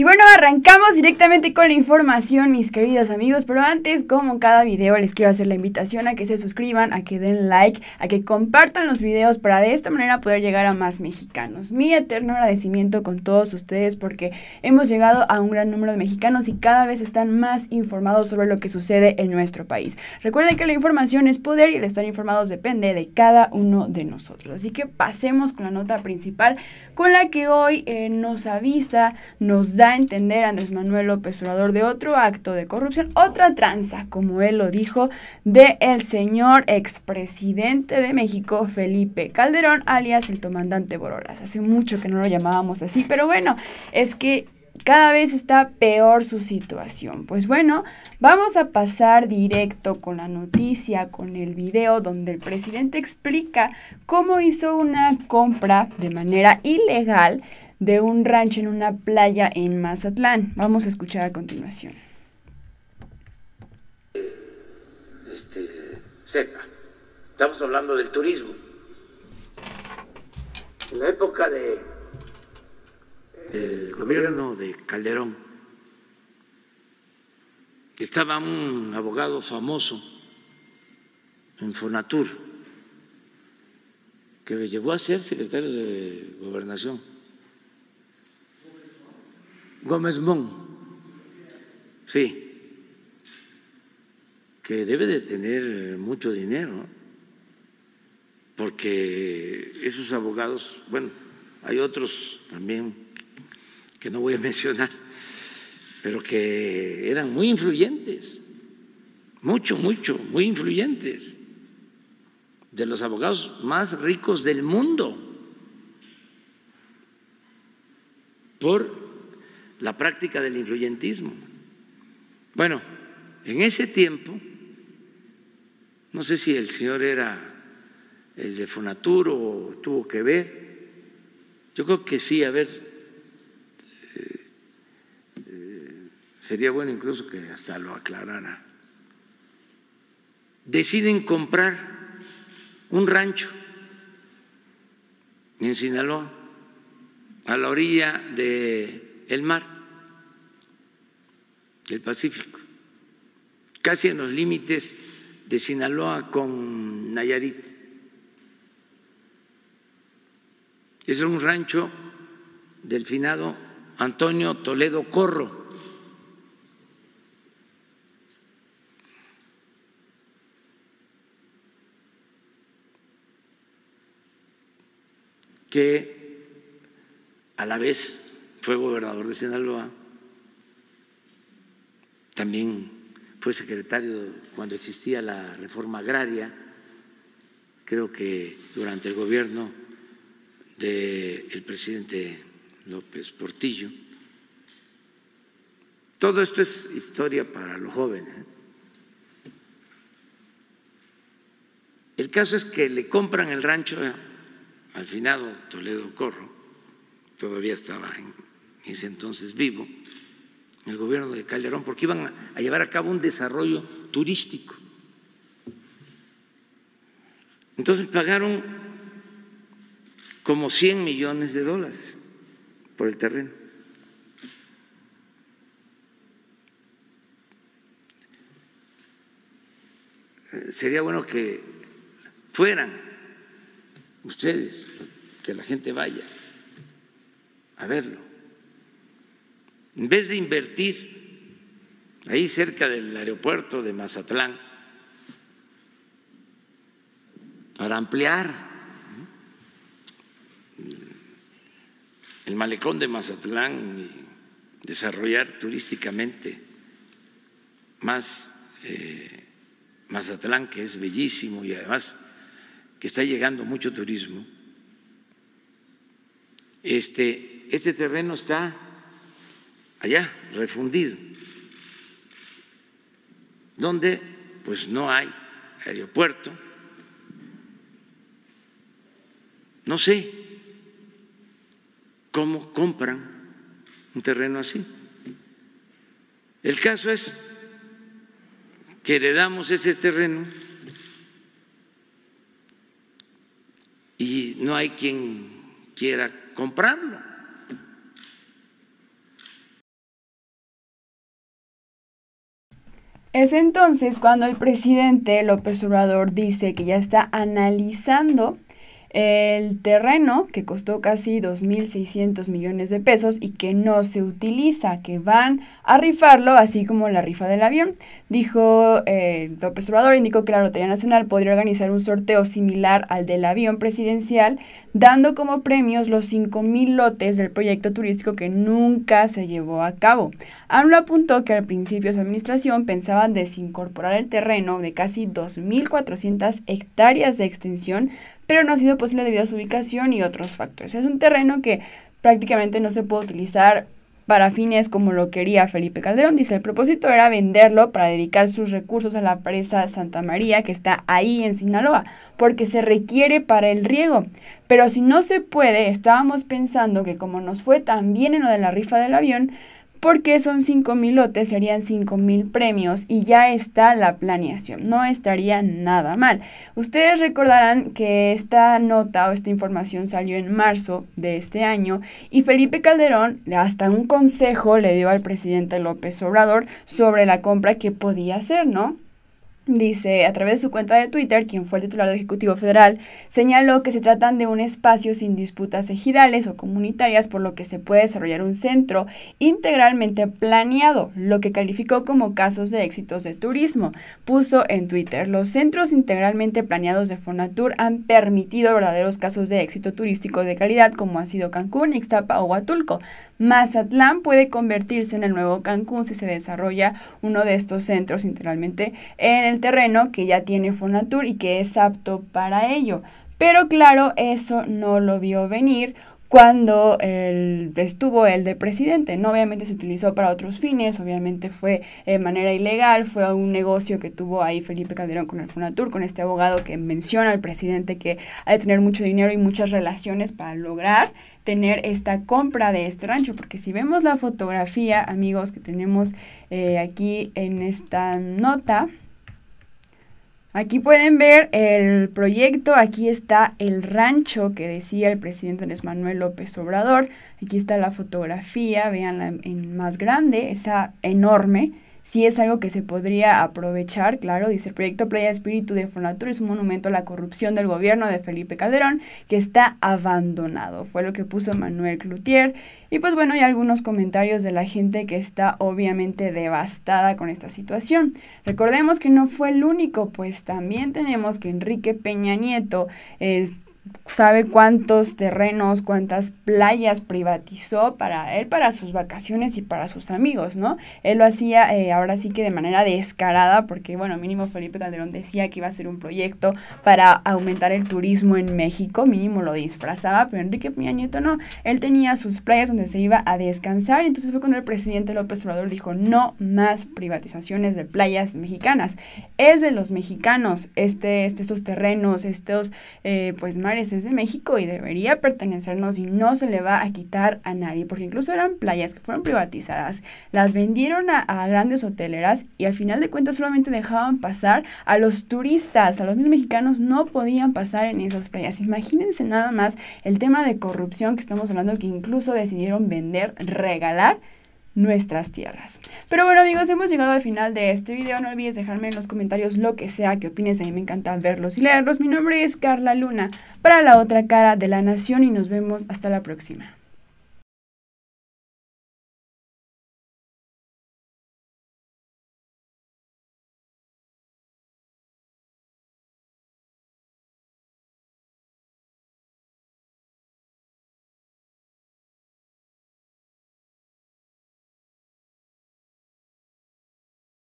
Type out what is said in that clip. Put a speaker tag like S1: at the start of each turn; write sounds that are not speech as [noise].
S1: Y bueno, arrancamos directamente con la información, mis queridos amigos, pero antes, como cada video, les quiero hacer la invitación a que se suscriban, a que den like, a que compartan los videos para de esta manera poder llegar a más mexicanos. Mi eterno agradecimiento con todos ustedes porque hemos llegado a un gran número de mexicanos y cada vez están más informados sobre lo que sucede en nuestro país. Recuerden que la información es poder y el estar informados depende de cada uno de nosotros. Así que pasemos con la nota principal con la que hoy eh, nos avisa, nos da entender a Andrés Manuel López Obrador de otro acto de corrupción, otra tranza, como él lo dijo, de el señor expresidente de México, Felipe Calderón, alias el comandante Borolas. Hace mucho que no lo llamábamos así, pero bueno, es que cada vez está peor su situación. Pues bueno, vamos a pasar directo con la noticia, con el video donde el presidente explica cómo hizo una compra de manera ilegal de un rancho en una playa en Mazatlán. Vamos a escuchar a continuación.
S2: Este, sepa, estamos hablando del turismo. En la época del gobierno de Calderón estaba un abogado famoso en Fonatur que llegó a ser secretario de gobernación Gómez Mon, sí, que debe de tener mucho dinero, porque esos abogados, bueno, hay otros también que no voy a [laughs] mencionar, pero que eran muy influyentes, mucho, mucho, muy influyentes, de los abogados más ricos del mundo, por la práctica del influyentismo. Bueno, en ese tiempo, no sé si el señor era el de Funaturo o tuvo que ver, yo creo que sí, a ver, eh, eh, sería bueno incluso que hasta lo aclarara. Deciden comprar un rancho en Sinaloa, a la orilla del el mar. El Pacífico, casi en los límites de Sinaloa con Nayarit. Es un rancho del finado Antonio Toledo Corro. que a la vez fue gobernador de Sinaloa también fue secretario cuando existía la reforma agraria, creo que durante el gobierno del presidente López Portillo. Todo esto es historia para los jóvenes. ¿eh? El caso es que le compran el rancho al finado Toledo Corro, todavía estaba en ese entonces vivo, el gobierno de Calderón, porque iban a llevar a cabo un desarrollo turístico. Entonces pagaron como 100 millones de dólares por el terreno. Eh, sería bueno que fueran ustedes, que la gente vaya a verlo en vez de invertir ahí cerca del aeropuerto de Mazatlán para ampliar el malecón de Mazatlán y desarrollar turísticamente más eh, Mazatlán, que es bellísimo y además que está llegando mucho turismo, este, este terreno está allá, refundido, donde pues no hay aeropuerto. No sé cómo compran un terreno así. El caso es que le damos ese terreno y no hay quien quiera comprarlo.
S1: Es entonces cuando el presidente López Obrador dice que ya está analizando el terreno, que costó casi 2.600 millones de pesos y que no se utiliza, que van a rifarlo, así como la rifa del avión, dijo eh, López Obrador, indicó que la Lotería Nacional podría organizar un sorteo similar al del avión presidencial, dando como premios los 5.000 lotes del proyecto turístico que nunca se llevó a cabo. AMLO apuntó que al principio de su administración pensaban desincorporar el terreno de casi 2.400 hectáreas de extensión pero no ha sido posible debido a su ubicación y otros factores. Es un terreno que prácticamente no se puede utilizar para fines como lo quería Felipe Calderón. Dice, el propósito era venderlo para dedicar sus recursos a la presa Santa María, que está ahí en Sinaloa, porque se requiere para el riego. Pero si no se puede, estábamos pensando que como nos fue tan bien en lo de la rifa del avión, porque son 5.000 lotes, serían 5.000 premios y ya está la planeación, no estaría nada mal. Ustedes recordarán que esta nota o esta información salió en marzo de este año y Felipe Calderón hasta un consejo le dio al presidente López Obrador sobre la compra que podía hacer, ¿no? Dice, a través de su cuenta de Twitter, quien fue el titular del Ejecutivo Federal, señaló que se tratan de un espacio sin disputas ejidales o comunitarias, por lo que se puede desarrollar un centro integralmente planeado, lo que calificó como casos de éxitos de turismo. Puso en Twitter, los centros integralmente planeados de Fonatur han permitido verdaderos casos de éxito turístico de calidad, como han sido Cancún, Ixtapa o Huatulco. Mazatlán puede convertirse en el nuevo Cancún si se desarrolla uno de estos centros integralmente en el terreno que ya tiene Fonatur y que es apto para ello. Pero claro, eso no lo vio venir cuando estuvo el de presidente. No, obviamente se utilizó para otros fines, obviamente fue de manera ilegal, fue un negocio que tuvo ahí Felipe Calderón con el Fonatur, con este abogado que menciona al presidente que ha de tener mucho dinero y muchas relaciones para lograr tener esta compra de este rancho, porque si vemos la fotografía, amigos, que tenemos eh, aquí en esta nota, Aquí pueden ver el proyecto, aquí está el rancho que decía el presidente Andrés Manuel López Obrador, aquí está la fotografía, veanla en más grande, Esa enorme si es algo que se podría aprovechar, claro, dice el proyecto Playa Espíritu de Fonatur es un monumento a la corrupción del gobierno de Felipe Calderón que está abandonado, fue lo que puso Manuel Cloutier. Y pues bueno, hay algunos comentarios de la gente que está obviamente devastada con esta situación. Recordemos que no fue el único, pues también tenemos que Enrique Peña Nieto, es sabe cuántos terrenos, cuántas playas privatizó para él, para sus vacaciones y para sus amigos, ¿no? Él lo hacía eh, ahora sí que de manera descarada, porque bueno, mínimo Felipe Calderón decía que iba a ser un proyecto para aumentar el turismo en México, mínimo lo disfrazaba, pero Enrique Peña Nieto no, él tenía sus playas donde se iba a descansar, entonces fue cuando el presidente López Obrador dijo, no más privatizaciones de playas mexicanas, es de los mexicanos, este, este estos terrenos, estos, eh, pues, es de México y debería pertenecernos y no se le va a quitar a nadie, porque incluso eran playas que fueron privatizadas, las vendieron a, grandes hoteleras y al final de cuentas solamente dejaban pasar a los turistas, a los mismos mexicanos no podían pasar en esas playas. Imagínense nada más el tema de corrupción que estamos hablando, que incluso decidieron vender, regalar nuestras tierras. Pero bueno amigos, hemos llegado al final de este video. No olvides dejarme en los comentarios lo que sea que opines. A mí me encanta verlos y leerlos. Mi nombre es Carla Luna para la otra cara de la nación y nos vemos hasta la próxima.